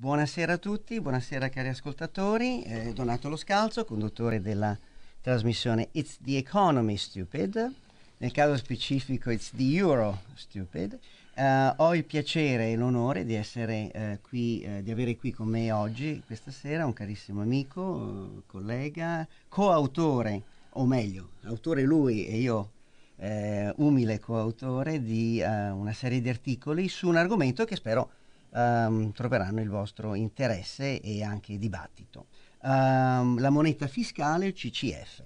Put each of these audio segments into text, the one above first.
Buonasera a tutti, buonasera cari ascoltatori, eh, Donato Lo Scalzo, conduttore della trasmissione It's the Economy Stupid, nel caso specifico It's the Euro Stupid. Eh, ho il piacere e l'onore di essere eh, qui, eh, di avere qui con me oggi, questa sera, un carissimo amico, eh, collega, coautore, o meglio, autore lui e io eh, umile coautore di una serie di articoli su un argomento che spero ehm, troveranno il vostro interesse e anche dibattito. Ehm, la moneta fiscale CCF.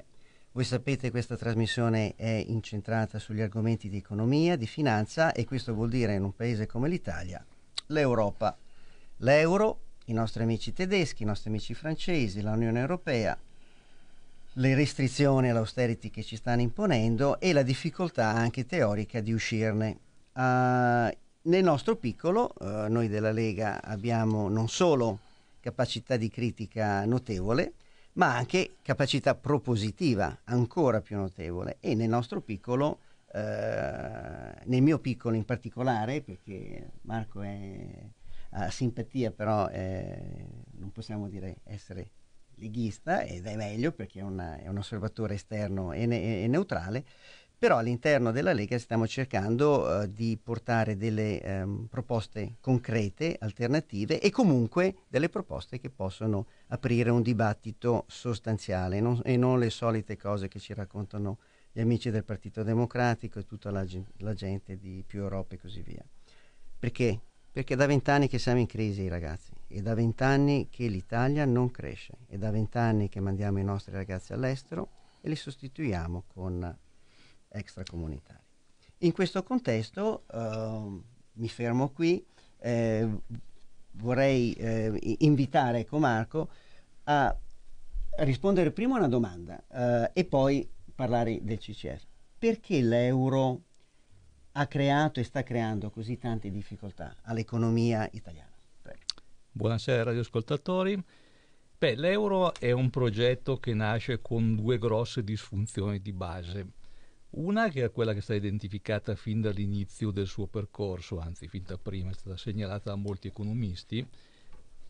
Voi sapete che questa trasmissione è incentrata sugli argomenti di economia, di finanza e questo vuol dire in un paese come l'Italia l'Europa, l'euro, i nostri amici tedeschi, i nostri amici francesi, l'Unione Europea, le restrizioni all'austerity che ci stanno imponendo e la difficoltà anche teorica di uscirne. Uh, nel nostro piccolo, eh, noi della Lega abbiamo non solo capacità di critica notevole, ma anche capacità propositiva ancora più notevole e nel nostro piccolo, eh, nel mio piccolo in particolare, perché Marco è a simpatia però eh, non possiamo dire essere leghista ed è meglio perché è, una, è un osservatore esterno e, ne- e neutrale, però all'interno della Lega stiamo cercando eh, di portare delle ehm, proposte concrete, alternative e comunque delle proposte che possono aprire un dibattito sostanziale non, e non le solite cose che ci raccontano gli amici del Partito Democratico e tutta la, la gente di più Europa e così via. Perché? Perché da vent'anni che siamo in crisi, ragazzi, è da vent'anni che l'Italia non cresce, è da vent'anni che mandiamo i nostri ragazzi all'estero e li sostituiamo con extracomunitari. In questo contesto eh, mi fermo qui, eh, vorrei eh, invitare Marco a rispondere prima a una domanda eh, e poi parlare del CCS. Perché l'euro ha creato e sta creando così tante difficoltà all'economia italiana? Prego. Buonasera radioascoltatori. Beh, l'euro è un progetto che nasce con due grosse disfunzioni di base una che è quella che è stata identificata fin dall'inizio del suo percorso, anzi fin da prima, è stata segnalata da molti economisti,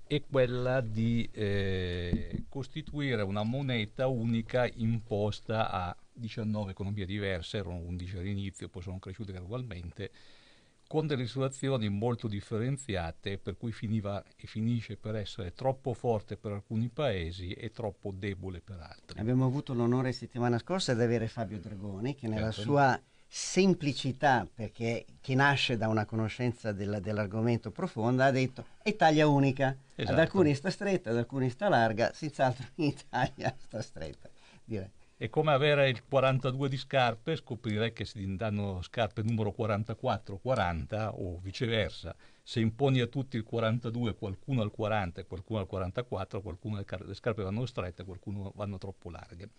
è quella di eh, costituire una moneta unica imposta a 19 economie diverse, erano 11 all'inizio, poi sono cresciute gradualmente, con delle situazioni molto differenziate per cui finiva e finisce per essere troppo forte per alcuni paesi e troppo debole per altri. Abbiamo avuto l'onore settimana scorsa di avere Fabio Dragoni che nella certo. sua semplicità, perché che nasce da una conoscenza della, dell'argomento profonda, ha detto è taglia unica, esatto. ad alcuni sta stretta, ad alcuni sta larga, senz'altro in Italia sta stretta. Direi. È come avere il 42 di scarpe e scoprire che si danno scarpe numero 44, 40 o viceversa. Se imponi a tutti il 42, qualcuno al 40, e qualcuno al 44, qualcuno le scarpe vanno strette, qualcuno vanno troppo larghe.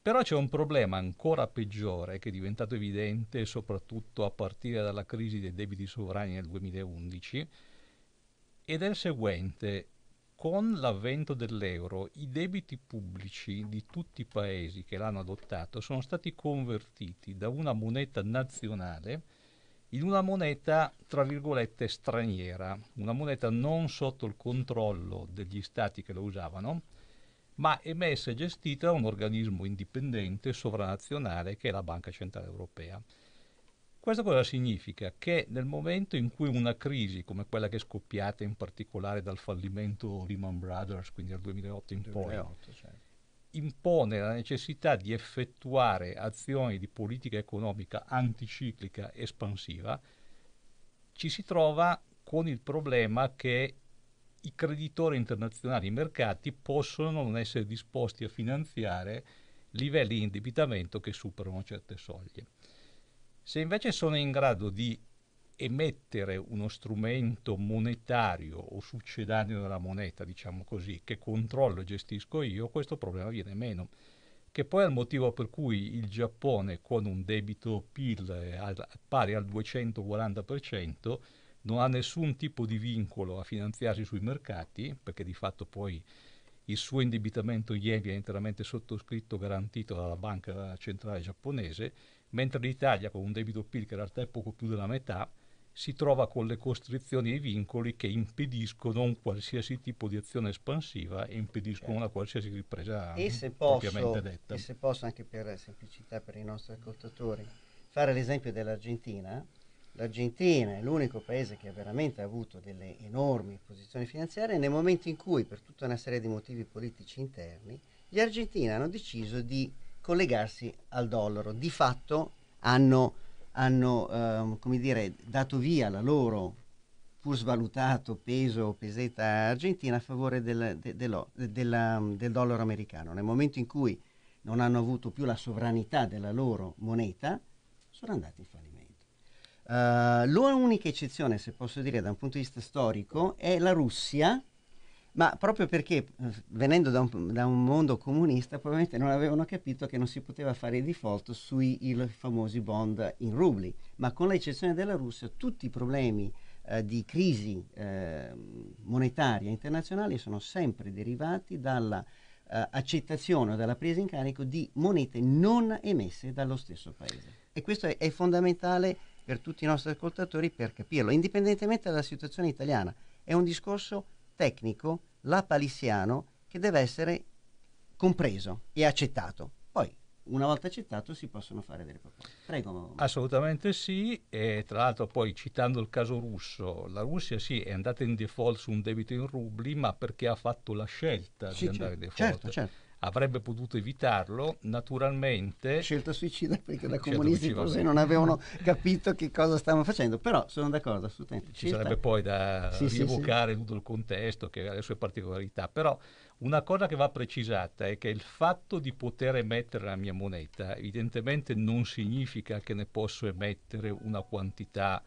Però c'è un problema ancora peggiore che è diventato evidente soprattutto a partire dalla crisi dei debiti sovrani nel 2011 ed è il seguente con l'avvento dell'euro i debiti pubblici di tutti i paesi che l'hanno adottato sono stati convertiti da una moneta nazionale in una moneta, tra virgolette, straniera, una moneta non sotto il controllo degli stati che lo usavano, ma emessa e gestita da un organismo indipendente sovranazionale che è la Banca Centrale Europea. Questo cosa significa? Che nel momento in cui una crisi come quella che è scoppiata in particolare dal fallimento Lehman Brothers, quindi dal 2008 in 2008, poi, certo. impone la necessità di effettuare azioni di politica economica anticiclica espansiva, ci si trova con il problema che i creditori internazionali, i mercati, possono non essere disposti a finanziare livelli di indebitamento che superano certe soglie. Se invece sono in grado di emettere uno strumento monetario o succedaneo della moneta, diciamo così, che controllo e gestisco io, questo problema viene meno. Che poi è il motivo per cui il Giappone con un debito PIL pari al 240% non ha nessun tipo di vincolo a finanziarsi sui mercati, perché di fatto poi il suo indebitamento yen viene interamente sottoscritto, garantito dalla banca centrale giapponese, mentre l'Italia, con un debito PIL che in realtà è poco più della metà, si trova con le costrizioni e i vincoli che impediscono un qualsiasi tipo di azione espansiva e impediscono certo. una qualsiasi ripresa e se posso, propriamente detta. E se posso, anche per semplicità per i nostri ascoltatori, fare l'esempio dell'Argentina. L'Argentina è l'unico paese che ha veramente avuto delle enormi posizioni finanziarie nel momento in cui, per tutta una serie di motivi politici interni, gli argentini hanno deciso di collegarsi al dollaro. Di fatto hanno, hanno eh, dire, dato via la loro pur svalutato peso peseta argentina a favore del, de, de, de, del dollaro americano. Nel momento in cui non hanno avuto più la sovranità della loro moneta, sono andati in fallimento. Uh, l'unica eccezione, se posso dire, da un punto di vista storico è la Russia ma proprio perché eh, venendo da un, da un, mondo comunista probabilmente non avevano capito che non si poteva fare default sui famosi bond in rubli, ma con l'eccezione della Russia tutti i problemi eh, di crisi eh, monetaria internazionale sono sempre derivati dalla eh, accettazione o dalla presa in carico di monete non emesse dallo stesso paese. E questo è, è fondamentale per tutti i nostri ascoltatori per capirlo, indipendentemente dalla situazione italiana. È un discorso tecnico la palissiano che deve essere compreso e accettato. Poi, una volta accettato, si possono fare delle proposte. Prego. Assolutamente sì, e tra l'altro poi citando il caso russo, la Russia sì è andata in default su un debito in rubli, ma perché ha fatto la scelta sì, di andare in certo, default. Certo, certo avrebbe potuto evitarlo, naturalmente... Scelta suicida perché da comunisti così non avevano capito che cosa stavano facendo, però sono d'accordo assolutamente. Ci, Ci sarebbe poi da sì, rievocare sì, sì. tutto il contesto che ha le sue particolarità, però una cosa che va precisata è che il fatto di poter emettere la mia moneta evidentemente non significa che ne posso emettere una quantità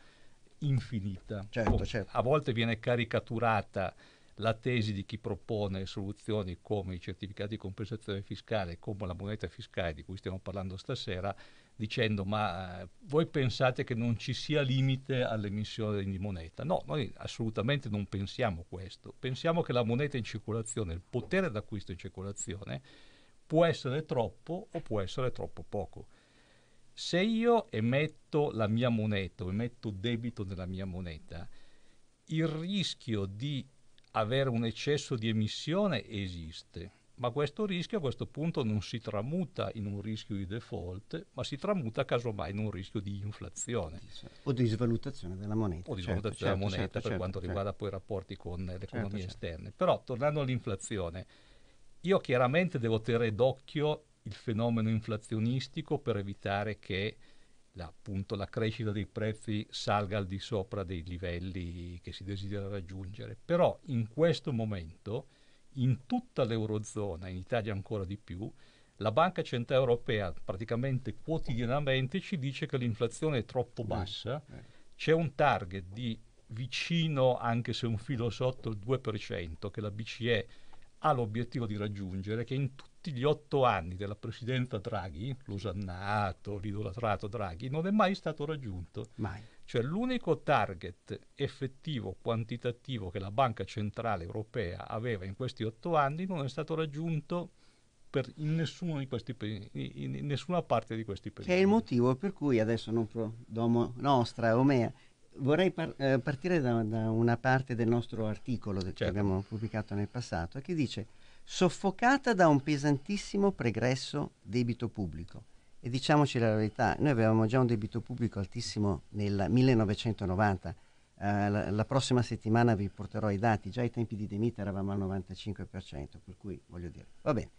infinita. Certo, boh, certo. A volte viene caricaturata la tesi di chi propone soluzioni come i certificati di compensazione fiscale, come la moneta fiscale di cui stiamo parlando stasera, dicendo ma eh, voi pensate che non ci sia limite all'emissione di moneta? No, noi assolutamente non pensiamo questo. Pensiamo che la moneta in circolazione, il potere d'acquisto in circolazione, può essere troppo o può essere troppo poco. Se io emetto la mia moneta o emetto debito nella mia moneta, il rischio di avere un eccesso di emissione esiste, ma questo rischio a questo punto non si tramuta in un rischio di default, ma si tramuta casomai in un rischio di inflazione. O di svalutazione della moneta. O di certo, svalutazione certo, della moneta certo, per certo, quanto certo. riguarda poi i rapporti con le economie esterne. Però tornando all'inflazione, io chiaramente devo tenere d'occhio il fenomeno inflazionistico per evitare che la, appunto, la crescita dei prezzi salga al di sopra dei livelli che si desidera raggiungere. Però in questo momento, in tutta l'Eurozona, in Italia ancora di più, la Banca Centrale Europea praticamente quotidianamente ci dice che l'inflazione è troppo bassa, eh. c'è un target di vicino, anche se un filo sotto il 2%, che la BCE ha l'obiettivo di raggiungere, che in tutta tutti gli otto anni della presidenza Draghi, l'usannato, l'idolatrato Draghi, non è mai stato raggiunto. Mai. Cioè l'unico target effettivo, quantitativo che la Banca Centrale Europea aveva in questi otto anni non è stato raggiunto in, questi, in, nessuna parte di questi paesi. Che è il motivo per cui adesso non pro, domo nostra, mea. vorrei par- eh, partire da, da, una parte del nostro articolo certo. che abbiamo pubblicato nel passato che dice soffocata da un pesantissimo pregresso debito pubblico. E diciamoci la verità, noi avevamo già un debito pubblico altissimo nel 1990, eh, la, la, prossima settimana vi porterò i dati, già ai tempi di Demita eravamo al 95%, per cui voglio dire, va bene.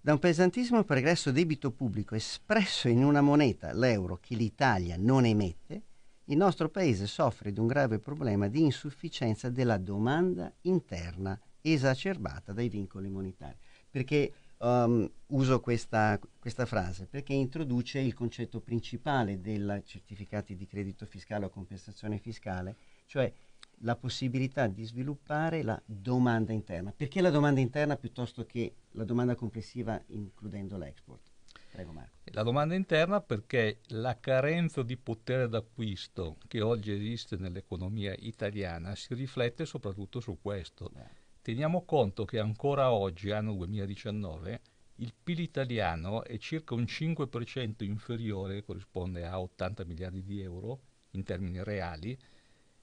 Da un pesantissimo pregresso debito pubblico espresso in una moneta, l'euro, che l'Italia non emette, il nostro paese soffre di un grave problema di insufficienza della domanda interna esacerbata dai vincoli monetari. Perché um, uso questa, questa, frase? Perché introduce il concetto principale dei certificati di credito fiscale o compensazione fiscale, cioè la possibilità di sviluppare la domanda interna. Perché la domanda interna piuttosto che la domanda complessiva includendo l'export? Prego Marco. La domanda interna perché la carenza di potere d'acquisto che oggi esiste nell'economia italiana si riflette soprattutto su questo. Beh. Teniamo conto che ancora oggi, anno 2019, il PIL italiano è circa un 5% inferiore, corrisponde a 80 miliardi di euro in termini reali,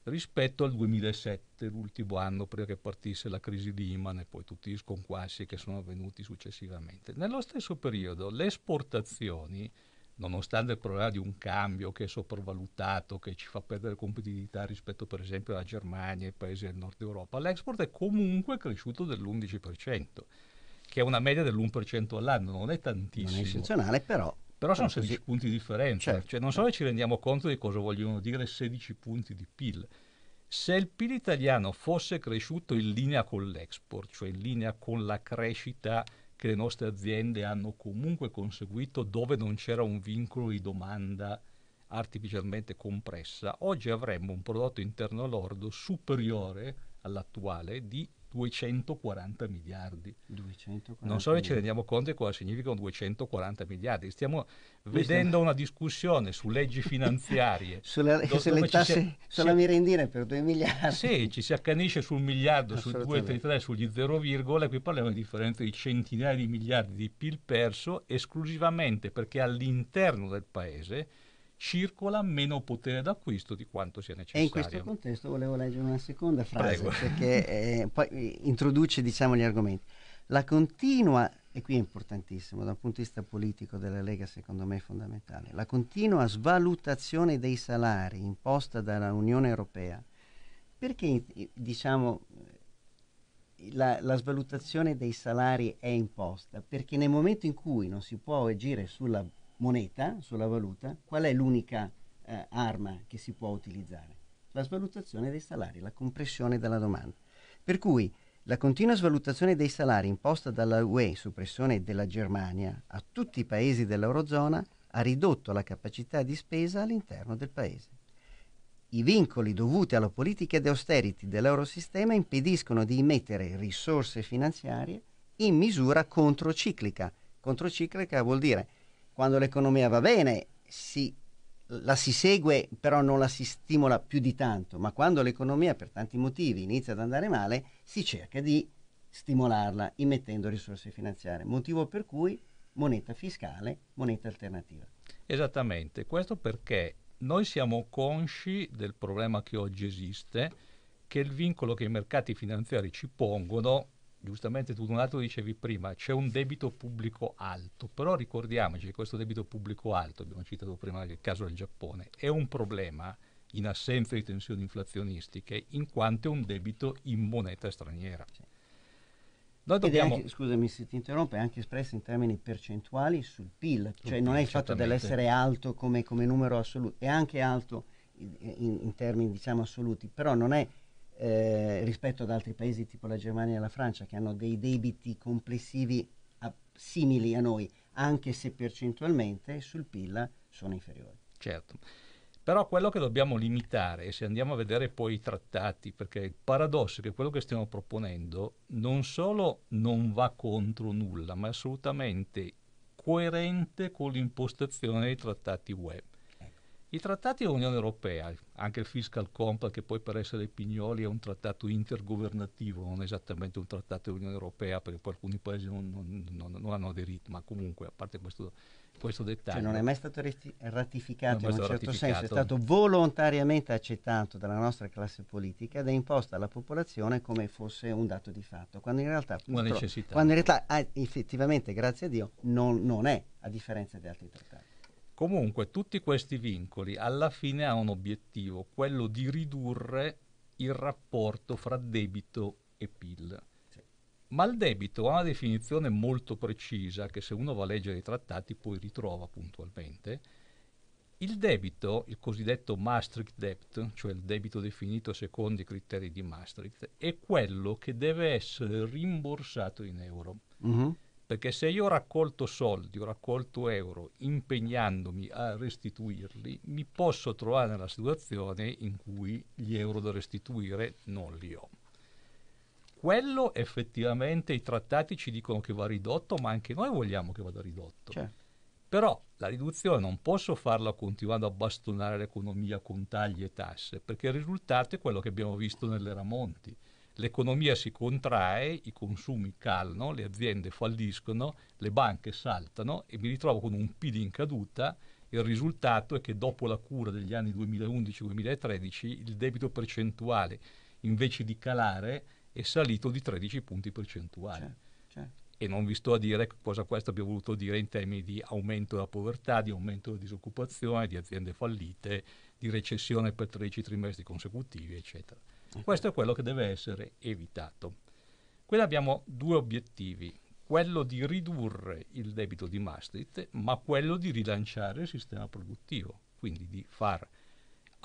rispetto al 2007, l'ultimo anno prima che partisse la crisi di Iman e poi tutti gli sconquassi che sono avvenuti successivamente. Nello stesso periodo le esportazioni nonostante il problema di un cambio che è sopravvalutato, che ci fa perdere competitività rispetto per esempio alla Germania e ai paesi del nord Europa, l'export è comunque cresciuto dell'11%, che è una media dell'1% all'anno, non è tantissimo. Non è eccezionale, però... Però sono 16 così. punti di differenza, certo. cioè, non solo ci rendiamo conto di cosa vogliono dire 16 punti di PIL. Se il PIL italiano fosse cresciuto in linea con l'export, cioè in linea con la crescita che le nostre aziende hanno comunque conseguito dove non c'era un vincolo di domanda artificialmente compressa, oggi avremmo un prodotto interno lordo superiore all'attuale di 240 miliardi. 240 non so se ci rendiamo conto di cosa significano 240 miliardi. Stiamo vedendo una discussione su leggi finanziarie. sulla, sulle tasse, sulla si, merendina per 2 miliardi. Sì, ci si accanisce sul miliardo, sul 233, sugli 0, virgola, qui parliamo di differenza di centinaia di miliardi di PIL perso esclusivamente perché all'interno del paese circola meno potere d'acquisto di quanto sia necessario. E in questo contesto volevo leggere una seconda frase Prego. perché eh, poi eh, introduce diciamo, gli argomenti. La continua, e qui è importantissimo, da un punto di vista politico della Lega secondo me è fondamentale, la continua svalutazione dei salari imposta dalla Unione Europea, perché eh, diciamo la, la, svalutazione dei salari è imposta? Perché nel momento in cui non si può agire sulla moneta, sulla valuta, qual è l'unica eh, arma che si può utilizzare? La svalutazione dei salari, la compressione della domanda. Per cui la continua svalutazione dei salari imposta dalla UE su pressione della Germania a tutti i paesi dell'Eurozona ha ridotto la capacità di spesa all'interno del paese. I vincoli dovuti alla politica di austerity dell'eurosistema impediscono di immettere risorse finanziarie in misura controciclica. Controciclica vuol dire quando l'economia va bene si, la si segue, però non la si stimola più di tanto, ma quando l'economia per tanti motivi inizia ad andare male, si cerca di stimolarla immettendo risorse finanziarie, motivo per cui moneta fiscale, moneta alternativa. Esattamente, questo perché noi siamo consci del problema che oggi esiste, che il vincolo che i mercati finanziari ci pongono giustamente tu un altro dicevi prima, c'è un debito pubblico alto, però ricordiamoci che questo debito pubblico alto, abbiamo citato prima il caso del Giappone, è un problema in assenza di tensioni inflazionistiche in quanto è un debito in moneta straniera. Noi dobbiamo... Anche, scusami se ti interrompo, è anche espresso in termini percentuali sul PIL, sul cioè PIL, non è il fatto dell'essere alto come, come numero assoluto, è anche alto in, in, termini diciamo assoluti, però non è eh, rispetto ad altri paesi tipo la Germania e la Francia che hanno dei debiti complessivi a, simili a noi, anche se percentualmente sul PIL sono inferiori. Certo. Però quello che dobbiamo limitare, se andiamo a vedere poi i trattati, perché il paradosso è che quello che stiamo proponendo non solo non va contro nulla, ma è assolutamente coerente con l'impostazione dei trattati web. I trattati dell'Unione Europea, anche il Fiscal Compact che poi per essere pignoli è un trattato intergovernativo, non esattamente un trattato dell'Unione Europea perché poi alcuni paesi non, non, non, non hanno aderito, ma comunque a parte questo, questo dettaglio. Cioè non è mai stato ratificato mai in un certo senso, è stato volontariamente accettato dalla nostra classe politica ed è imposto alla popolazione come fosse un dato di fatto, quando in realtà, purtro- quando in realtà ah, effettivamente, grazie a Dio, non, non è, a differenza di altri trattati. Comunque tutti questi vincoli alla fine hanno un obiettivo, quello di ridurre il rapporto fra debito e PIL. Ma il debito ha una definizione molto precisa che se uno va a leggere i trattati poi ritrova puntualmente. Il debito, il cosiddetto Maastricht debt, cioè il debito definito secondo i criteri di Maastricht, è quello che deve essere rimborsato in euro. Mm-hmm. Perché se io ho raccolto soldi, ho raccolto euro, impegnandomi a restituirli, mi posso trovare nella situazione in cui gli euro da restituire non li ho. Quello effettivamente i trattati ci dicono che va ridotto, ma anche noi vogliamo che vada ridotto. Certo. Però la riduzione non posso farla continuando a bastonare l'economia con tagli e tasse, perché il risultato è quello che abbiamo visto nell'era Monti l'economia si contrae, i consumi calano, le aziende falliscono, le banche saltano e mi ritrovo con un PD in caduta. Il risultato è che dopo la cura degli anni 2011-2013 il debito percentuale invece di calare è salito di 13 punti percentuali. C'è, certo, c'è. Certo. E non vi sto a dire cosa questo abbia voluto dire in termini di aumento della povertà, di aumento della disoccupazione, di aziende fallite, di recessione per 13 trimestri consecutivi, eccetera. Questo è quello che deve essere evitato. Qui abbiamo due obiettivi, quello di ridurre il debito di Maastricht, ma quello di rilanciare il sistema produttivo, quindi di far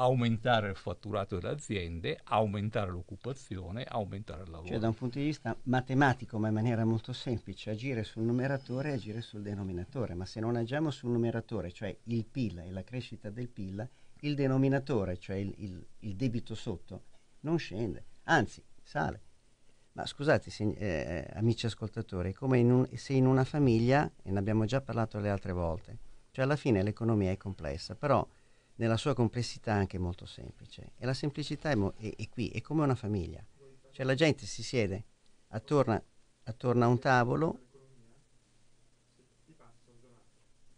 aumentare il fatturato delle aziende, aumentare l'occupazione, aumentare il lavoro. Cioè da un punto di vista matematico, ma in maniera molto semplice, agire sul numeratore e agire sul denominatore, ma se non agiamo sul numeratore, cioè il PIL e la crescita del PIL, il denominatore, cioè il, il, il debito sotto, non scende, anzi sale. Ma scusate, se, eh, eh, amici ascoltatori, è come in un, se in una famiglia, e ne abbiamo già parlato le altre volte, cioè alla fine l'economia è complessa, però nella sua complessità anche molto semplice. E la semplicità è, mo- è, è qui, è come una famiglia. Cioè la gente si siede attorno, attorno a un tavolo.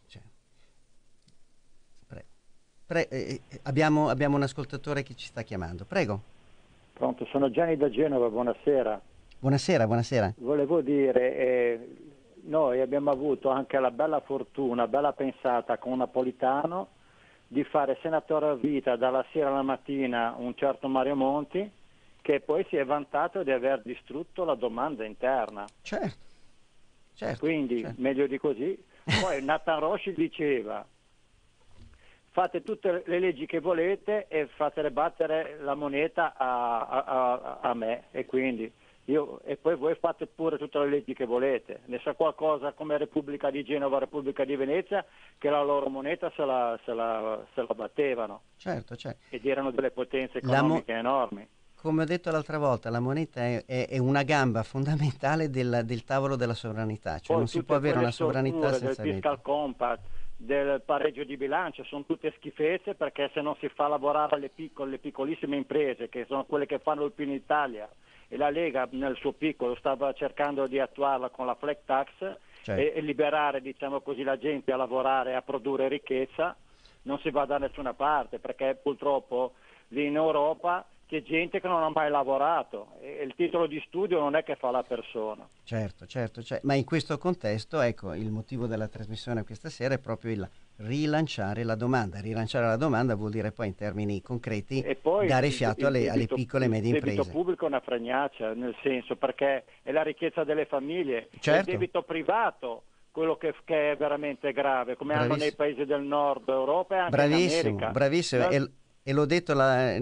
Cioè, pre- eh, eh, abbiamo, abbiamo un ascoltatore che ci sta chiamando. Prego. Pronto, sono Gianni da Genova, buonasera. Buonasera, buonasera. Volevo dire, eh, noi abbiamo avuto anche la bella fortuna, bella pensata con Napolitano di fare senatore a vita dalla sera alla mattina un certo Mario Monti che poi si è vantato di aver distrutto la domanda interna. Certo, certo Quindi, certo. meglio di così. Poi Nathan Roshi diceva fate tutte le leggi che volete e fatele battere la moneta a, a, a me e quindi io, e poi voi fate pure tutte le leggi che volete, ne sa qualcosa come Repubblica di Genova, Repubblica di Venezia, che la loro moneta se la, se la, se la battevano. Certo, certo. Ed erano delle potenze economiche mo- enormi. Come ho detto l'altra volta, la moneta è, è, è una gamba fondamentale del, del, tavolo della sovranità, cioè poi non si può avere una sovranità senza... Del fiscal compact, del pareggio di bilancio, sono tutte schifezze perché se non si fa lavorare le, piccole, le piccolissime imprese che sono quelle che fanno il più in Italia e la Lega nel suo piccolo stava cercando di attuarla con la flat tax certo. e, e, liberare diciamo così, la gente a lavorare, e a produrre ricchezza, non si va da nessuna parte perché purtroppo lì in Europa che gente che non ha mai lavorato e il titolo di studio non è che fa la persona. Certo, certo, certo, ma in questo contesto ecco il motivo della trasmissione questa sera è proprio il rilanciare la domanda. Rilanciare la domanda vuol dire poi in termini concreti dare fiato il, alle, debito, alle, piccole e medie imprese. Il debito pubblico è una fregnaccia, nel senso perché è la ricchezza delle famiglie, certo. è il certo. debito privato quello che, che, è veramente grave, come bravissimo. hanno nei paesi del nord Europa e anche bravissimo, in America. Bravissimo, bravissimo e l'ho detto la,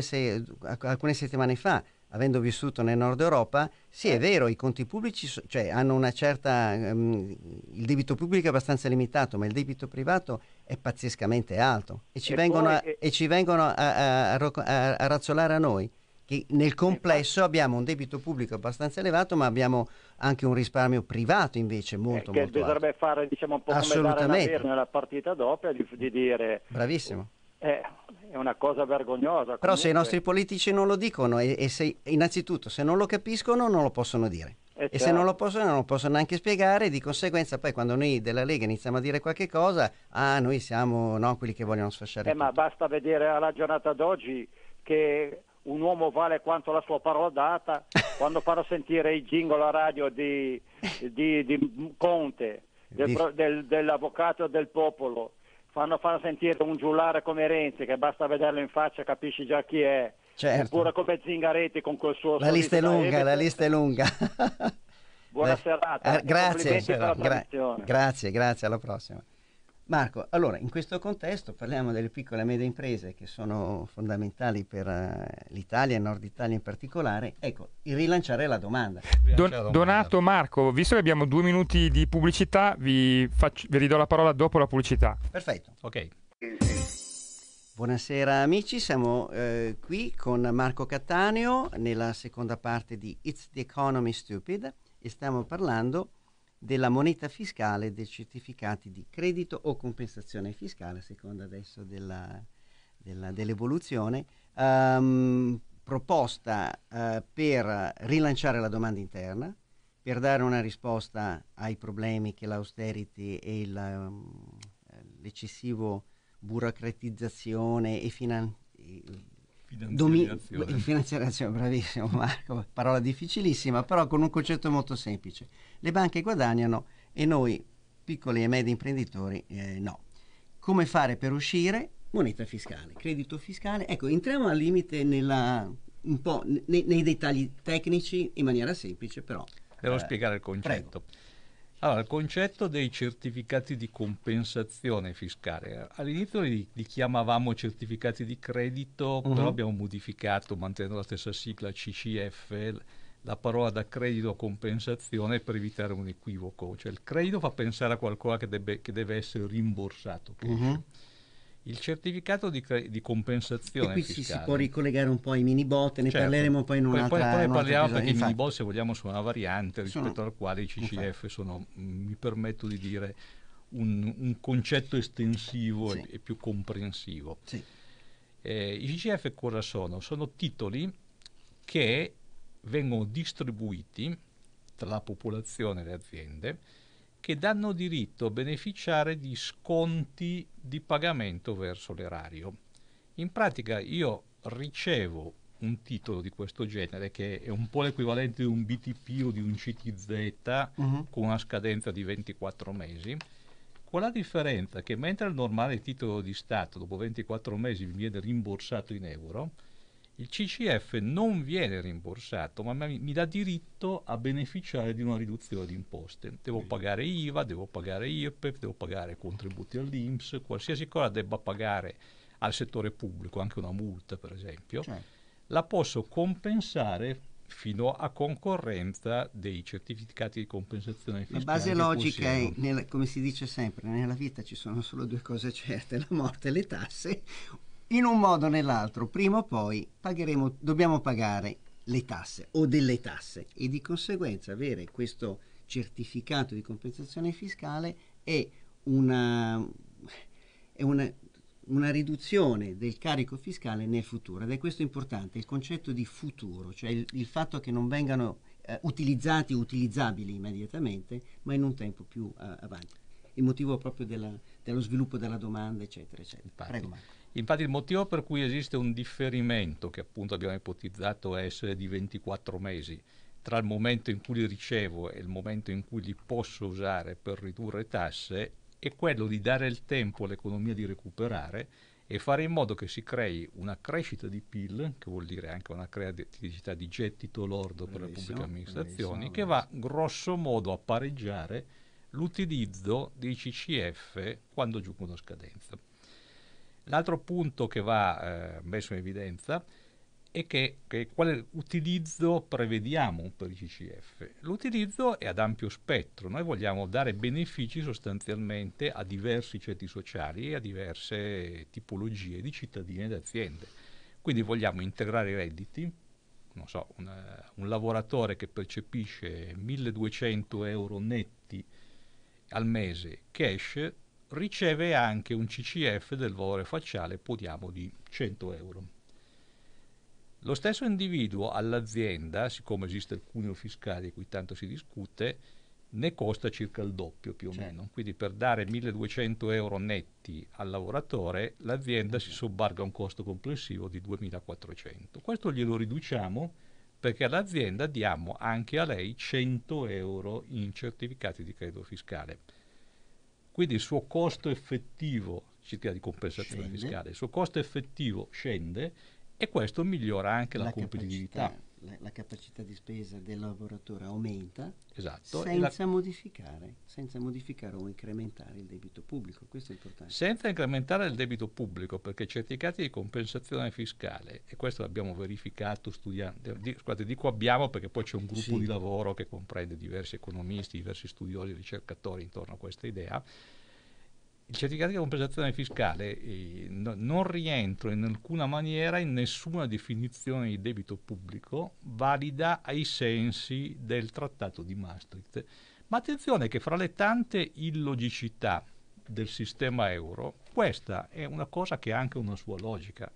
se, alcune settimane fa, avendo vissuto nel nord Europa, sì è vero, i conti pubblici cioè, hanno una certa... Um, il debito pubblico è abbastanza limitato, ma il debito privato è pazzescamente alto e ci e vengono, a, che... e ci vengono a, a, a, razzolare a noi. Che nel complesso abbiamo un debito pubblico abbastanza elevato, ma abbiamo anche un risparmio privato invece eh, molto, molto eh, che molto fare diciamo, un po' come dare nella partita dopo di, di dire... Bravissimo eh, è una cosa vergognosa. Però comunque. se i nostri politici non lo dicono e, e se, innanzitutto se non lo capiscono non lo possono dire. Eh e certo. se non lo certo. possono non lo possono neanche spiegare, di conseguenza poi quando noi della Lega iniziamo a dire qualche cosa, ah noi siamo no, quelli che vogliono sfasciare. Eh, tutto. ma basta vedere alla giornata d'oggi che un uomo vale quanto la sua parola data, quando farò sentire i jingle a radio di, di, di Conte, del, del, dell'avvocato del popolo, quando fanno sentire un giullare come Renzi, che basta vederlo in faccia capisci già chi è, certo. oppure come Zingaretti con quel suo... La lista è lunga, la lista è lunga. Buona Beh. serata. Eh, grazie, grazie, grazie, alla prossima. Marco, allora in questo contesto parliamo delle piccole e medie imprese che sono fondamentali per uh, l'Italia e Nord Italia in particolare. Ecco, il rilanciare la domanda. Don- la domanda. Donato, Marco, visto che abbiamo due minuti di pubblicità, vi, faccio, vi ridò la parola dopo la pubblicità. Perfetto. Ok. Buonasera amici, siamo eh, qui con Marco Cattaneo nella seconda parte di It's the Economy Stupid e stiamo parlando della moneta fiscale e dei certificati di credito o compensazione fiscale, a seconda adesso della, della, dell'evoluzione, um, proposta uh, per rilanciare la domanda interna, per dare una risposta ai problemi che l'austerity e il, um, l'eccessivo burocratizzazione e, finan- Finanziarizzazione. Domi- finanziarizzazione, bravissimo Marco, parola difficilissima, però con un concetto molto semplice. Le banche guadagnano e noi, piccoli e medi imprenditori, eh, no. Come fare per uscire? Moneta fiscale, credito fiscale. Ecco, entriamo al limite nella, un po' nei, nei dettagli tecnici in maniera semplice, però. Devo eh, spiegare il concetto. Prego. Allora, il concetto dei certificati di compensazione fiscale, all'inizio li, li chiamavamo certificati di credito, uh-huh. però mhm. abbiamo modificato, mantenendo la stessa sigla CCF, la parola da credito a compensazione per evitare un equivoco. Cioè il credito fa pensare a qualcosa che deve, che deve essere rimborsato. uh-huh. Il certificato di, di compensazione. E qui si, si può ricollegare un po' ai mini bot, ne certo. parleremo poi in un'altra Poi, poi ne parliamo perché i mini bot, se vogliamo, sono una variante rispetto alla quale i CCF infatti. sono, mi permetto di dire, un, un concetto estensivo sì. e, e, più comprensivo. Sì. Eh, I CCF cosa sono? Sono titoli che vengono distribuiti tra la popolazione e le aziende che danno diritto a beneficiare di sconti di pagamento verso l'erario. In pratica io ricevo un titolo di questo genere che è un po' l'equivalente di un BTP o di un CTZ uh-huh. Mhm. con una scadenza di 24 mesi, con la differenza che mentre il normale titolo di Stato dopo 24 mesi mi viene rimborsato in euro, il CCF non viene rimborsato, ma mi dà diritto a beneficiare di una riduzione di imposte. Devo pagare IVA, devo pagare IRPEF, devo pagare contributi all'Inps, qualsiasi cosa debba pagare al settore pubblico, anche una multa per esempio, cioè. la posso compensare fino a concorrenza dei certificati di compensazione fiscale. La base logica è, nel, come si dice sempre, nella vita ci sono solo due cose certe, la morte e le tasse, in un modo o nell'altro, prima o poi, pagheremo, dobbiamo pagare le tasse o delle tasse e di conseguenza avere questo certificato di compensazione fiscale è una, è una, una riduzione del carico fiscale nel futuro ed è questo importante, il concetto di futuro, cioè il, il fatto che non vengano eh, utilizzati o utilizzabili immediatamente, ma in un tempo più eh, avanti. Il motivo proprio della, dello sviluppo della domanda, eccetera, eccetera. Prego Marco. Infatti il motivo per cui esiste un differimento, che appunto abbiamo ipotizzato essere di 24 mesi, tra il momento in cui li ricevo e il momento in cui li posso usare per ridurre tasse, è quello di dare il tempo all'economia di recuperare e fare in modo che si crei una crescita di PIL, che vuol dire anche una crescita di gettito lordo per le pubbliche amministrazioni, che va grosso modo a pareggiare l'utilizzo dei CCF quando giungono a scadenza. L'altro punto che va eh, messo in evidenza è che, che quale utilizzo prevediamo per i CCF. L'utilizzo è ad ampio spettro, noi vogliamo dare benefici sostanzialmente a diversi ceti sociali e a diverse tipologie di cittadini ed aziende. Quindi vogliamo integrare i redditi, non so, un, un lavoratore che percepisce 1200 euro netti al mese cash riceve anche un CCF del valore facciale, podiamo di 100 euro. Lo stesso individuo all'azienda, siccome esiste il cuneo fiscale di cui tanto si discute, ne costa circa il doppio più o certo. meno. Quindi per dare 1200 euro netti al lavoratore, l'azienda si esatto. sobbarga un costo complessivo di 2400. Questo glielo riduciamo perché all'azienda diamo anche a lei 100 euro in certificati di credito fiscale quindi il suo costo effettivo, circa di compensazione scende. fiscale, il suo costo effettivo scende e questo migliora anche la, la competitività. Capacità la, la, capacità di spesa del lavoratore aumenta esatto, senza, la... modificare, senza, modificare, o incrementare il debito pubblico, questo è importante. Senza incrementare il debito pubblico, perché certificati di compensazione fiscale, e questo l'abbiamo verificato studiando, di, scusate dico abbiamo perché poi c'è un gruppo sì. di lavoro che comprende diversi economisti, diversi studiosi, ricercatori intorno a questa idea, il certificato di compensazione fiscale eh, no, non rientra in alcuna maniera in nessuna definizione di debito pubblico valida ai sensi del trattato di Maastricht. Ma attenzione che fra le tante illogicità del sistema euro, questa è una cosa che ha anche una sua logica,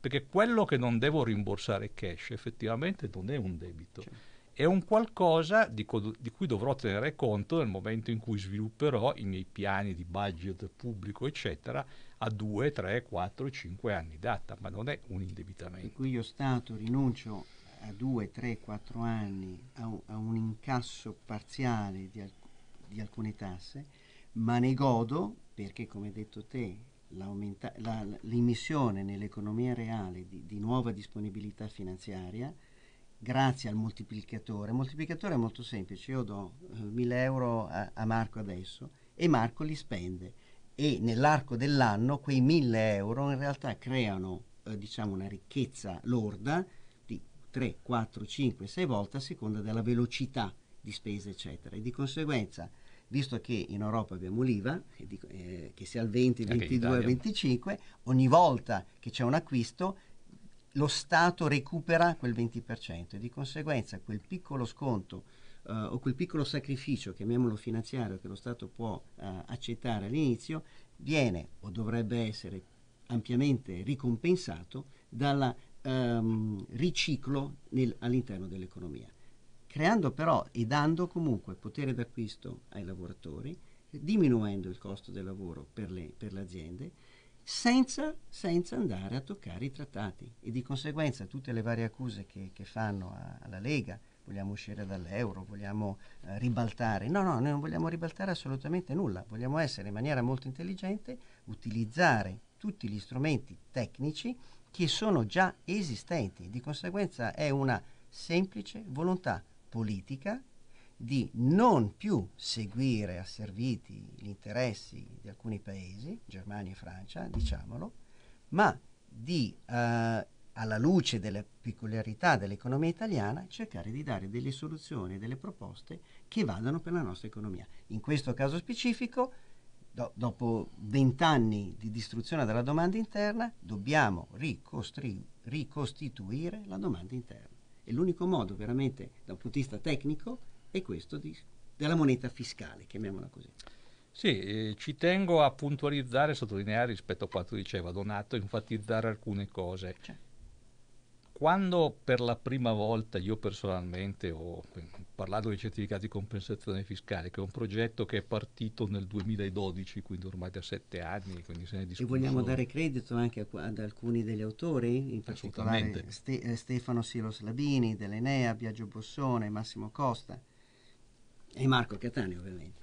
perché quello che non devo rimborsare cash effettivamente non è un debito. Cioè è un qualcosa di, co- di, cui dovrò tenere conto nel momento in cui svilupperò i miei piani di budget pubblico, eccetera, a 2, 3, 4, 5 anni data, ma non è un indebitamento. Per cui io Stato rinuncio a 2, 3, 4 anni a, a un incasso parziale di, alc- di, alcune tasse, ma ne godo perché, come hai detto te, la, l'emissione nell'economia reale di, di nuova disponibilità finanziaria grazie al moltiplicatore. Il moltiplicatore è molto semplice, io do 1000 eh, euro a, a, Marco adesso e Marco li spende e nell'arco dell'anno quei 1000 euro in realtà creano eh, diciamo una ricchezza lorda di 3, 4, 5, 6 volte a seconda della velocità di spesa eccetera e di conseguenza visto che in Europa abbiamo l'IVA, eh, che sia al 20, 22, 25, ogni volta che c'è un acquisto lo Stato recupera quel 20% e di conseguenza quel piccolo sconto eh, o quel piccolo sacrificio, chiamiamolo finanziario, che lo Stato può eh, accettare all'inizio, viene o dovrebbe essere ampiamente ricompensato dal ehm, riciclo nel, all'interno dell'economia, creando però e dando comunque potere d'acquisto ai lavoratori, diminuendo il costo del lavoro per le, per le aziende, senza, senza, andare a toccare i trattati e di conseguenza tutte le varie accuse che, che fanno a, alla Lega, vogliamo uscire dall'euro, vogliamo eh, ribaltare, no, no, noi non vogliamo ribaltare assolutamente nulla, vogliamo essere in maniera molto intelligente, utilizzare tutti gli strumenti tecnici che sono già esistenti, di conseguenza è una semplice volontà politica di non più seguire asserviti gli interessi di alcuni paesi, Germania e Francia, diciamolo, ma di, eh, alla luce delle peculiarità dell'economia italiana, cercare di dare delle soluzioni, delle proposte che vadano per la nostra economia. In questo caso specifico, do, dopo vent'anni di distruzione della domanda interna, dobbiamo ricostri- ricostituire la domanda interna. E l'unico modo veramente da un punto di vista tecnico e questo di, della moneta fiscale, chiamiamola così. Sì, eh, ci tengo a puntualizzare e sottolineare rispetto a quanto diceva Donato, enfatizzare alcune cose. C'è. Cioè. Quando per la prima volta io personalmente ho parlato dei certificati di compensazione fiscale, che è un progetto che è partito nel 2012, quindi ormai da sette anni, quindi se ne discusso. E vogliamo dare credito anche a, ad alcuni degli autori, in particolare Ste, eh, Stefano Silos Labini, dell'Enea, Biagio Bossone, Massimo Costa e Marco Catani, ovviamente.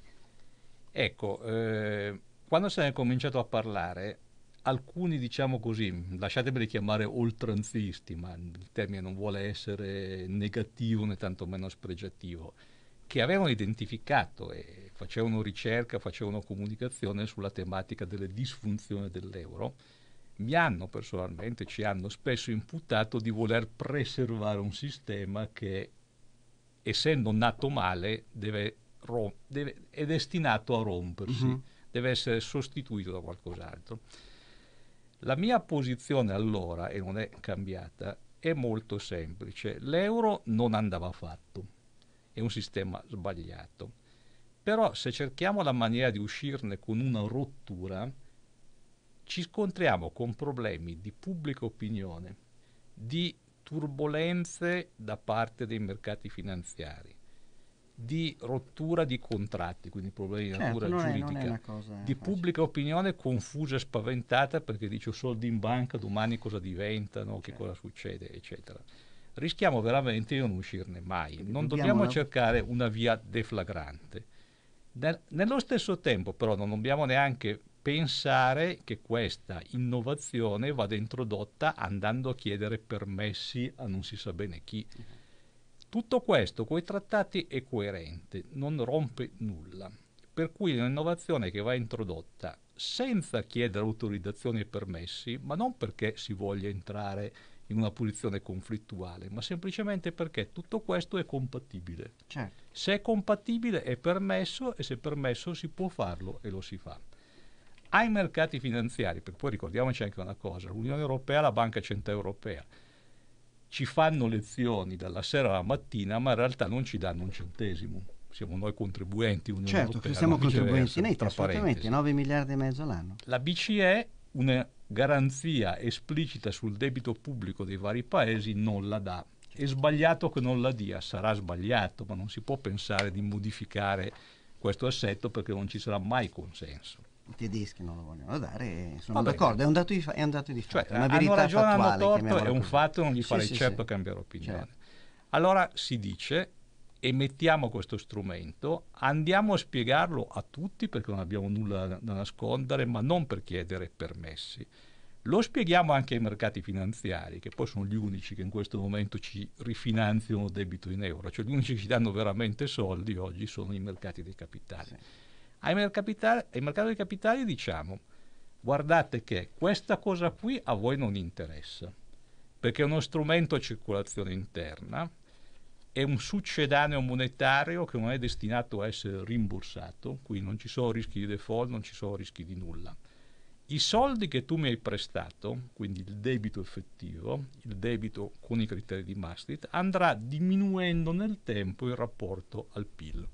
Ecco, eh, quando si è cominciato a parlare, alcuni, diciamo così, lasciatemeli chiamare oltranzisti, ma il termine non vuole essere negativo né tantomeno spregiativo, che avevano identificato e facevano ricerca, facevano comunicazione sulla tematica delle disfunzioni dell'euro, mi hanno personalmente, ci hanno spesso imputato di voler preservare un sistema che essendo nato male, deve rom- deve, è destinato a rompersi, mm-hmm. deve essere sostituito da qualcos'altro. La mia posizione allora, e non è cambiata, è molto semplice. L'euro non andava fatto, è un sistema sbagliato. Però se cerchiamo la maniera di uscirne con una rottura, ci scontriamo con problemi di pubblica opinione, di turbulenze da parte dei mercati finanziari, di rottura di contratti, quindi problemi certo, di natura non giuridica, è, non è cosa, di facile. pubblica opinione confusa e spaventata perché dice soldi in banca, domani cosa diventano, certo. che cosa succede, eccetera. Rischiamo veramente di non uscirne mai. Quindi non dobbiamo, dobbiamo cercare una via deflagrante. Nello stesso tempo però non dobbiamo neanche pensare che questa innovazione vada introdotta andando a chiedere permessi a non si sa bene chi. Tutto questo con i trattati è coerente, non rompe nulla. Per cui l'innovazione che va introdotta senza chiedere autorizzazioni e permessi, ma non perché si voglia entrare in una posizione conflittuale, ma semplicemente perché tutto questo è compatibile. Certo. Se è compatibile è permesso e se è permesso si può farlo e lo si fa ai mercati finanziari, perché poi ricordiamoci anche una cosa, l'Unione Europea, la Banca Centrale Europea, ci fanno lezioni dalla sera alla mattina, ma in realtà non ci danno un centesimo. Siamo noi contribuenti Unione certo, Europea. siamo contribuenti netti, assolutamente, 9 miliardi e mezzo l'anno. La BCE una garanzia esplicita sul debito pubblico dei vari paesi non la dà. È sbagliato che non la dia, sarà sbagliato, ma non si può pensare di modificare questo assetto perché non ci sarà mai consenso i tedeschi non lo vogliono dare, sono Vabbè. d'accordo, è un dato di, fa- è un dato di cioè, fatto, cioè, una verità hanno ragione, fattuale. Hanno torto, è un fatto, non gli sì, farei sì, certo sì. cambiare opinione. Certo. Allora si dice, emettiamo questo strumento, andiamo a spiegarlo a tutti perché non abbiamo nulla da nascondere, ma non per chiedere permessi. Lo spieghiamo anche ai mercati finanziari, che poi sono gli unici che in questo momento ci rifinanziano debito in euro, cioè gli unici che ci danno veramente soldi oggi sono i mercati dei capitali. Sì ai, ai mercati dei capitali diciamo, guardate che questa cosa qui a voi non interessa, perché è uno strumento a circolazione interna, è un succedaneo monetario che non è destinato a essere rimborsato, quindi non ci sono rischi di default, non ci sono rischi di nulla. I soldi che tu mi hai prestato, quindi il debito effettivo, il debito con i criteri di Maastricht, andrà diminuendo nel tempo in rapporto al PIL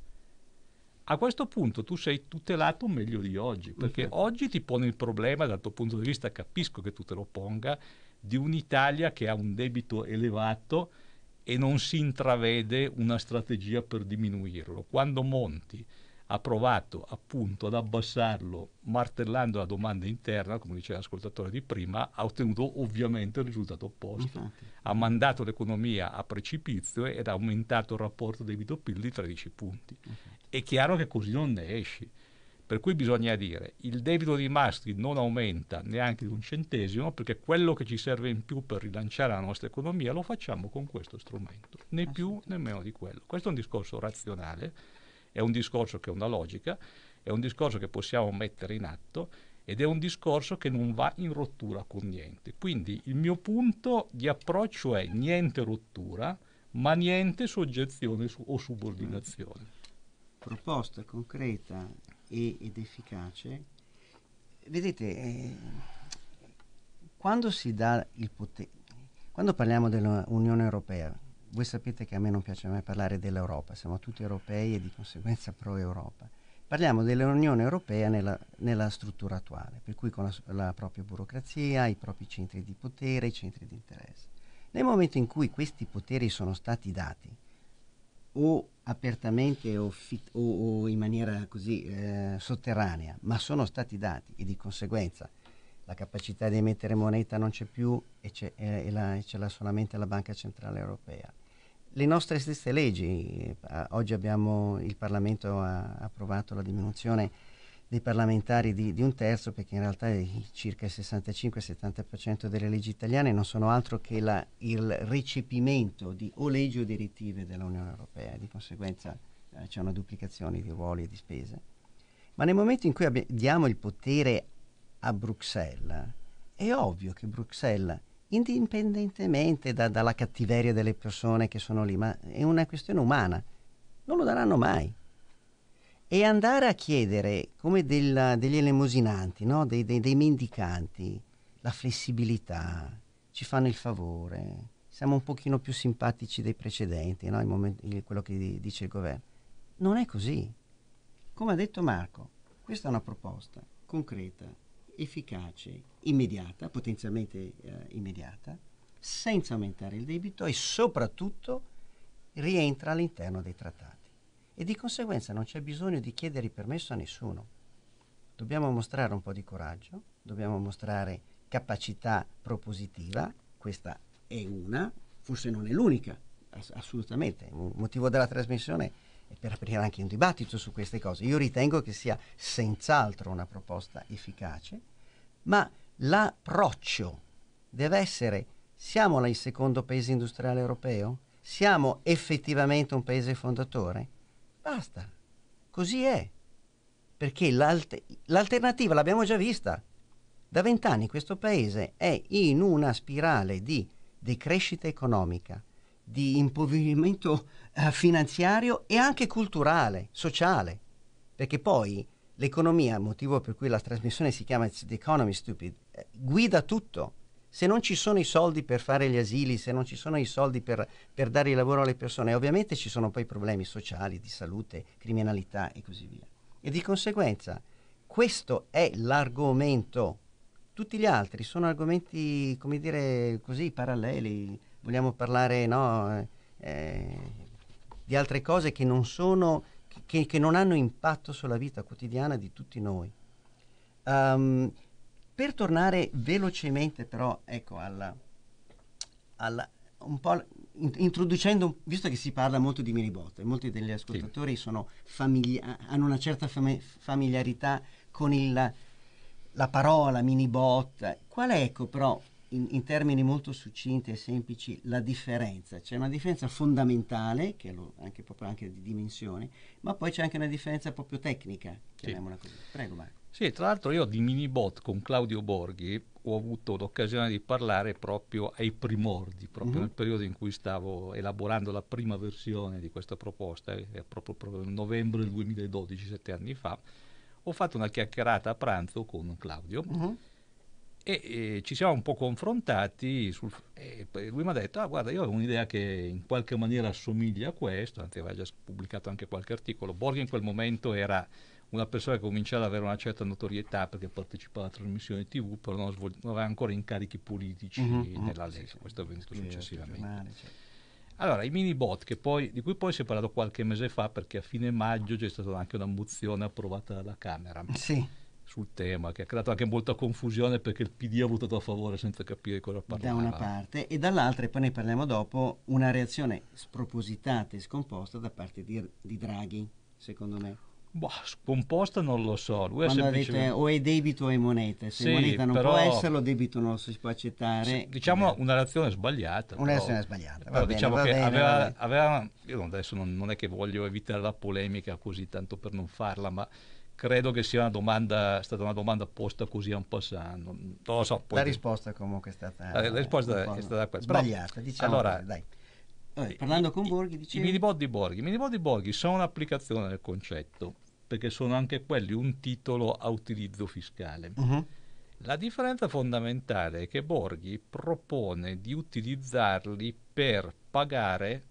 a questo punto tu sei tutelato meglio di oggi, mm-hmm. perché uh oggi ti pone il problema dal tuo punto di vista, capisco che tu te lo ponga, di un'Italia che ha un debito elevato e non si intravede una strategia per diminuirlo. Quando Monti ha provato appunto ad abbassarlo martellando la domanda interna, come diceva l'ascoltatore di prima, ha ottenuto ovviamente il risultato opposto. Infatti. Ha mandato l'economia a precipizio ed ha aumentato il rapporto debito-PIL di 13 punti. uh è chiaro che così non ne esci. Per cui bisogna dire il debito di Maastricht non aumenta neanche di un centesimo perché quello che ci serve in più per rilanciare la nostra economia lo facciamo con questo strumento, né ah, più né meno di quello. Questo è un discorso razionale, è un discorso che ha una logica, è un discorso che possiamo mettere in atto ed è un discorso che non va in rottura con niente. Quindi il mio punto di approccio è niente rottura, ma niente soggezione su- o subordinazione proposta concreta e, ed efficace, vedete, eh, quando si dà il potere, quando parliamo dell'Unione Europea, voi sapete che a me non piace mai parlare dell'Europa, siamo tutti europei e di conseguenza pro-Europa. Parliamo dell'Unione Europea nella, nella struttura attuale, per cui con la, la, propria burocrazia, i propri centri di potere, i centri di interesse. Nel momento in cui questi poteri sono stati dati o apertamente o, fit, o, o in maniera così eh, sotterranea, ma sono stati dati e di conseguenza la capacità di emettere moneta non c'è più e, c'è, eh, e, la, e ce l'ha solamente la Banca Centrale Europea. Le nostre stesse leggi, eh, oggi abbiamo, il Parlamento ha approvato la diminuzione dei parlamentari di, di un terzo, perché in realtà circa il 65-70% delle leggi italiane non sono altro che la, il recepimento di o leggi o direttive dell'Unione Europea, di conseguenza eh, c'è una duplicazione di ruoli e di spese. Ma nel momento in cui abbi- diamo il potere a Bruxelles, è ovvio che Bruxelles, indipendentemente da, dalla cattiveria delle persone che sono lì, ma è una questione umana, non lo daranno mai e andare a chiedere come del, degli elemosinanti, no? dei, dei, dei, mendicanti, la flessibilità, ci fanno il favore, siamo un pochino più simpatici dei precedenti, no? il momento, il, quello che dice il governo. Non è così. Come ha detto Marco, questa è una proposta concreta, efficace, immediata, potenzialmente eh, immediata, senza aumentare il debito e soprattutto rientra all'interno dei trattati e di conseguenza non c'è bisogno di chiedere permesso a nessuno. Dobbiamo mostrare un po' di coraggio, dobbiamo mostrare capacità propositiva, questa è una, forse non è l'unica, ass- assolutamente. Il motivo della trasmissione è per aprire anche un dibattito su queste cose. Io ritengo che sia senz'altro una proposta efficace, ma l'approccio deve essere siamo il secondo paese industriale europeo? Siamo effettivamente un paese fondatore? Basta. Così è. Perché l'alter- l'alternativa l'abbiamo già vista. Da vent'anni questo paese è in una spirale di decrescita economica, di impoverimento eh, finanziario e anche culturale, sociale. Perché poi l'economia, motivo per cui la trasmissione si chiama the Economy Stupid, eh, guida tutto se non ci sono i soldi per fare gli asili, se non ci sono i soldi per, per dare il lavoro alle persone, ovviamente ci sono poi problemi sociali, di salute, criminalità e così via. E di conseguenza questo è l'argomento. Tutti gli altri sono argomenti, come dire, così paralleli. Vogliamo parlare no, eh, eh di altre cose che non, sono, che, che non hanno impatto sulla vita quotidiana di tutti noi. Um, per tornare velocemente però, ecco, alla, alla, un po' introducendo, visto che si parla molto di e molti degli ascoltatori sì. famiglia- hanno una certa fam- familiarità con il, la parola minibot, qual è ecco però in, in, termini molto succinti e semplici la differenza? C'è una differenza fondamentale, che è lo, anche, proprio anche di dimensioni, ma poi c'è anche una differenza proprio tecnica, chiamiamola sì. così. Prego Marco. Sì, tra l'altro io di Minibot con Claudio Borghi ho avuto l'occasione di parlare proprio ai primordi, proprio mm-hmm. nel periodo in cui stavo elaborando la prima versione di questa proposta, eh, proprio, proprio nel novembre del 2012, sette anni fa, ho fatto una chiacchierata a pranzo con Claudio mm-hmm. e, e, ci siamo un po' confrontati sul, e lui mi ha detto, ah guarda io ho un'idea che in qualche maniera assomiglia a questo, anzi aveva già pubblicato anche qualche articolo, Borghi in quel momento era una persona che cominciava ad avere una certa notorietà perché partecipava a trasmissioni TV, però non, svol- non aveva ancora incarichi politici mm-hmm. nella Lega, sì, questo è avvenuto sì, successivamente. Giornale, cioè. Allora, i mini bot, poi, di cui poi si è parlato qualche mese fa, perché a fine maggio c'è stata anche una mozione approvata dalla Camera sì. sul tema, che ha creato anche molta confusione perché il PD ha votato a favore senza capire cosa parlava. Da una parte, e dall'altra, e poi ne parliamo dopo, una reazione spropositata e scomposta da parte di, di Draghi, secondo me. Boh, composta non lo so. Lui Quando semplicemente... detto, o è debito o è moneta. Se sì, moneta non però... può esserlo, debito non lo si può accettare. Sì, diciamo una reazione sbagliata. Una però... relazione sbagliata. Però bene, diciamo che bene, aveva, aveva, Io adesso non, non, è che voglio evitare la polemica così tanto per non farla, ma credo che sia una domanda, stata una domanda posta così a un passant. Non lo so. Poi... La risposta comunque è stata... La, la risposta è stata questa. Sbagliata, diciamo. Allora, così, dai. Eh, parlando con Borghi, dicevi... I minibot di Borghi. I minibot di Borghi sono un'applicazione del concetto perché sono anche quelli un titolo a utilizzo fiscale. Uh-huh. La differenza fondamentale è che Borghi propone di utilizzarli per pagare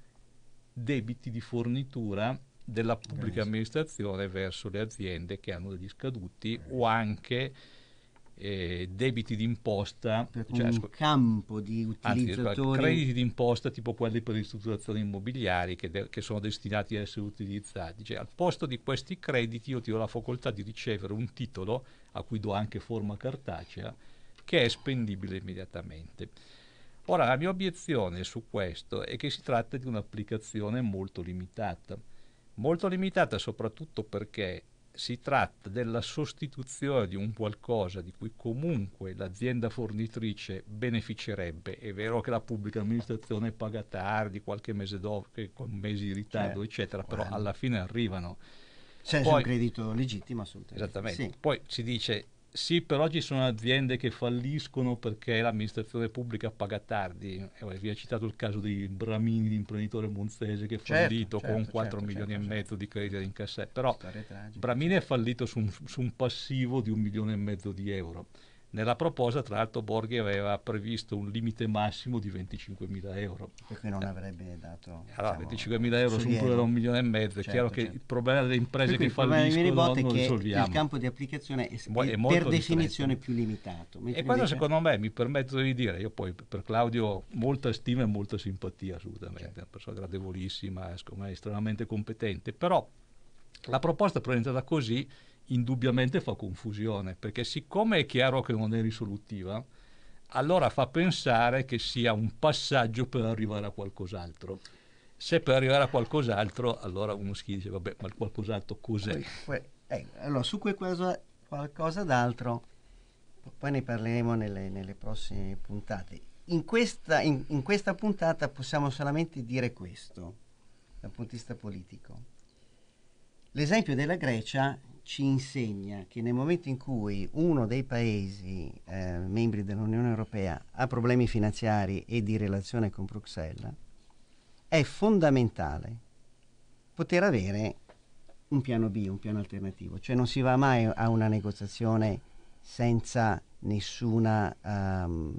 debiti di fornitura della pubblica amministrazione verso le aziende che hanno degli scaduti o anche eh, debiti d'imposta, cioè, un campo di utilizzatori. Anzi, crediti d'imposta tipo quelli per le ristrutturazioni immobiliari che, de- che, sono destinati ad essere utilizzati. Cioè, al posto di questi crediti io ti do la facoltà di ricevere un titolo a cui do anche forma cartacea che è spendibile immediatamente. Ora la mia obiezione su questo è che si tratta di un'applicazione molto limitata. Molto limitata soprattutto perché si tratta della sostituzione di un qualcosa di cui comunque l'azienda fornitrice beneficerebbe. È vero che la pubblica amministrazione paga tardi, qualche mese dopo, con mesi di ritardo, cioè, eccetera, però alla fine arrivano. C'è Poi, un credito legittimo assolutamente. Esattamente. Sì. Poi si dice sì, però ci sono aziende che falliscono perché l'amministrazione pubblica paga tardi. Eh, vi ho citato il caso di Bramini, l'imprenditore monzese che è certo, fallito certo, con 4 certo, milioni e certo, mezzo di certo. crediti in cassetta. Però Bramini è fallito su un, su un passivo di un milione e mezzo di euro. Nella proposta, tra l'altro, Borghi aveva previsto un limite massimo di 25.000 euro. Perché non avrebbe dato... Allora, diciamo, 25.000 euro su un milione e mezzo. Certo, è chiaro certo. che il problema delle imprese che falliscono non, non lo risolviamo. Il il campo di applicazione è, è, è per definizione più limitato. E invece... quello, secondo me, mi permetto di dire, io poi per Claudio ho molta stima e molta simpatia, assolutamente, certo. una persona gradevolissima, estremamente competente, però la proposta presentata così indubbiamente fa confusione, perché siccome è chiaro che non è risolutiva, allora fa pensare che sia un passaggio per arrivare a qualcos'altro. Se per arrivare a qualcos'altro, allora uno si dice, vabbè, ma qualcos'altro cos'è? eh, allora, su quel qualcosa, qualcosa d'altro, poi ne parleremo nelle, nelle prossime puntate. In questa, in, in questa puntata possiamo solamente dire questo, dal punto di vista politico. L'esempio della Grecia ci insegna che nel momento in cui uno dei paesi eh, membri dell'Unione Europea ha problemi finanziari e di relazione con Bruxelles, è fondamentale poter avere un piano B, un piano alternativo, cioè non si va mai a una negoziazione senza nessuna, um,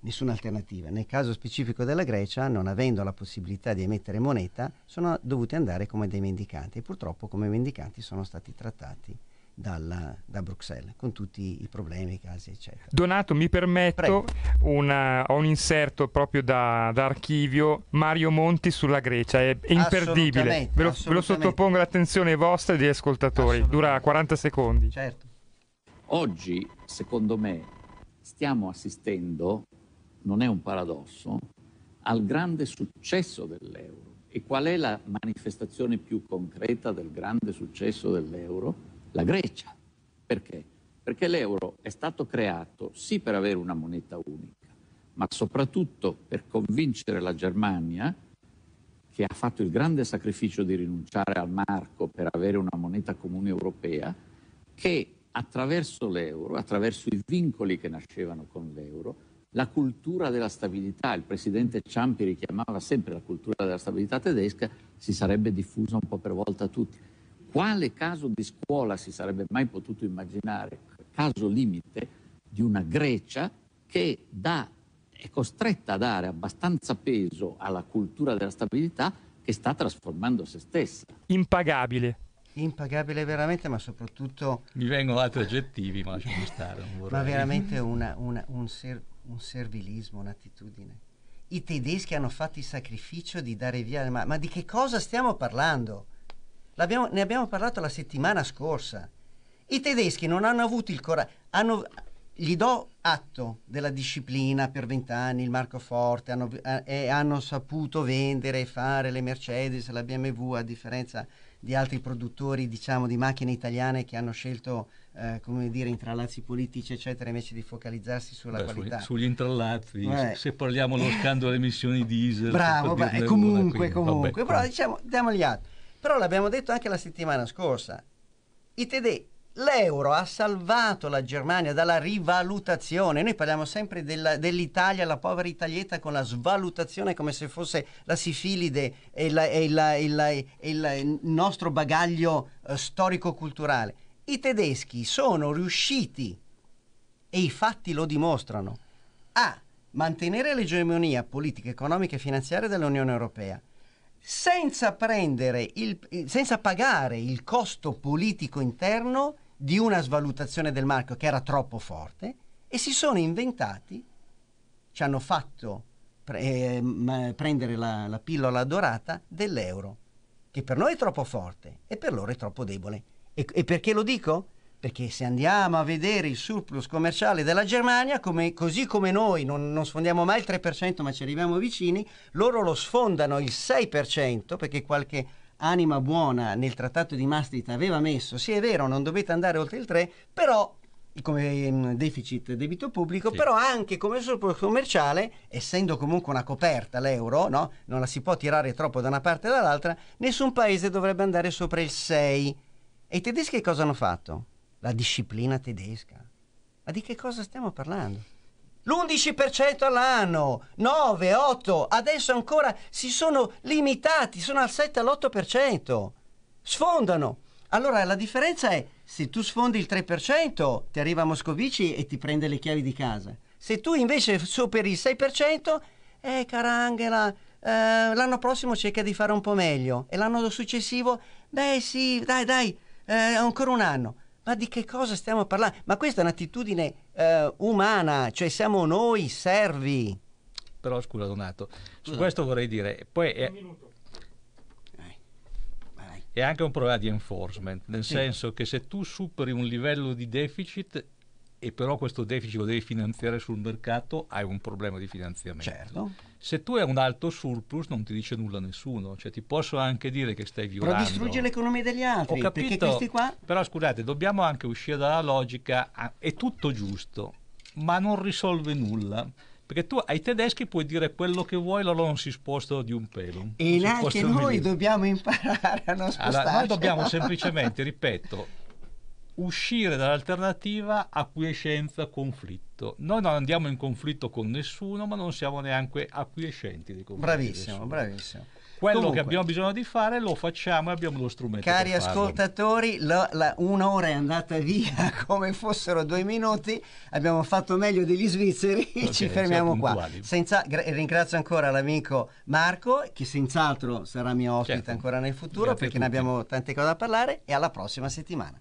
nessuna alternativa. Nel caso specifico della Grecia, non avendo la possibilità di emettere moneta, sono dovuti andare come dei mendicanti e purtroppo come mendicanti sono stati trattati dalla, da Bruxelles, con tutti i problemi, i casi, eccetera. Donato, mi permetto una, un inserto proprio da, da, archivio, Mario Monti sulla Grecia, è, imperdibile, ve lo, ve lo sottopongo all'attenzione vostra e degli ascoltatori, dura 40 secondi. Certo. Oggi, secondo me, stiamo assistendo non è un paradosso, al grande successo dell'euro. E qual è la manifestazione più concreta del grande successo dell'euro? La Grecia. Perché? Perché l'euro è stato creato sì per avere una moneta unica, ma soprattutto per convincere la Germania, che ha fatto il grande sacrificio di rinunciare al marco per avere una moneta comune europea, che attraverso l'euro, attraverso i vincoli che nascevano con l'euro, la cultura della stabilità, il presidente Ciampi richiamava sempre la cultura della stabilità tedesca, si sarebbe diffusa un po' per volta a tutti. Quale caso di scuola si sarebbe mai potuto immaginare, caso limite, di una Grecia che dà, è costretta a dare abbastanza peso alla cultura della stabilità che sta trasformando se stessa? Impagabile impagabile veramente, ma soprattutto... Mi vengono altri aggettivi, ma lasciamo stare. ma veramente una, una, un ser- un servilismo, un'attitudine. I tedeschi hanno fatto il sacrificio di dare via le mani. Ma di che cosa stiamo parlando? Abbiamo, ne abbiamo parlato la settimana scorsa. I tedeschi non hanno avuto il coraggio. Gli do atto della disciplina per vent'anni, il Marco Forte, hanno, eh, hanno saputo vendere e fare le Mercedes, la BMW, a differenza di altri produttori diciamo, di macchine italiane che hanno scelto eh, come dire, intrallazzi politici, eccetera, invece di focalizzarsi sulla Beh, qualità. Sugli, sugli intrallazzi, vabbè. Eh. se parliamo dello scandalo delle emissioni diesel. Bravo, beh, comunque, una, comunque, vabbè, però diciamo, diamogli atto. Però l'abbiamo detto anche la settimana scorsa, i tedeschi L'euro ha salvato la Germania dalla rivalutazione. Noi parliamo sempre della, dell'Italia, la povera italietta con la svalutazione come se fosse la sifilide e, la, e, la, e, la, e il nostro bagaglio eh, storico-culturale. I tedeschi sono riusciti, e i fatti lo dimostrano, a mantenere l'egemonia politica, economica e finanziaria dell'Unione Europea senza, il, senza pagare il costo politico interno di una svalutazione del marchio che era troppo forte e si sono inventati, ci hanno fatto pre- eh, prendere la, la pillola dorata dell'euro, che per noi è troppo forte e per loro è troppo debole. E, e perché lo dico? Perché se andiamo a vedere il surplus commerciale della Germania, come, così come noi non, non sfondiamo mai il 3% ma ci arriviamo vicini, loro lo sfondano il 6% perché qualche anima buona nel trattato di Maastricht aveva messo, sì è vero, non dovete andare oltre il 3, però come mm, deficit debito pubblico, sì. però anche come surplus commerciale, essendo comunque una coperta l'euro, no? non la si può tirare troppo da una parte o dall'altra, nessun paese dovrebbe andare sopra il 6. E i tedeschi cosa hanno fatto? La disciplina tedesca. Ma di che cosa stiamo parlando? L'11% all'anno, 9, 8, adesso ancora si sono limitati, sono al 7, all'8%. Sfondano. Allora la differenza è se tu sfondi il 3%, ti arriva Moscovici e ti prende le chiavi di casa. Se tu invece superi il 6%, eh caranghela, eh, l'anno prossimo cerca di fare un po' meglio e l'anno successivo, beh sì, dai dai, eh, ancora un anno. Ma di che cosa stiamo parlando? Ma questa è un'attitudine eh, umana, cioè siamo noi servi. Però scusa Donato, su questo vorrei dire, poi è, è, anche un problema di enforcement, nel sì. senso che se tu superi un livello di deficit e però questo deficit lo devi finanziare sul mercato, hai un problema di finanziamento. Certo se tu hai un alto surplus non ti dice nulla nessuno, cioè ti posso anche dire che stai violando. Però distrugge l'economia degli altri, Ho capito, questi qua... Però scusate, dobbiamo anche uscire dalla logica, è tutto giusto, ma non risolve nulla. Perché tu ai tedeschi puoi dire quello che vuoi, loro non si spostano di un pelo. E anche noi dobbiamo imparare a non spostarci. Allora, noi dobbiamo semplicemente, ripeto, uscire dall'alternativa acquiescenza-conflitto. Noi non andiamo in conflitto con nessuno, ma non siamo neanche acquiescenti di conflitto. Bravissimo, bravissimo. Quello Comunque, che abbiamo bisogno di fare lo facciamo e abbiamo lo strumento. Cari ascoltatori, la, la, un'ora è andata via come fossero due minuti, abbiamo fatto meglio degli svizzeri, okay, ci fermiamo qua. Senza, ringrazio ancora l'amico Marco, che senz'altro sarà mio ospite certo. ancora nel futuro, Grazie perché ne abbiamo tante cose da parlare e alla prossima settimana.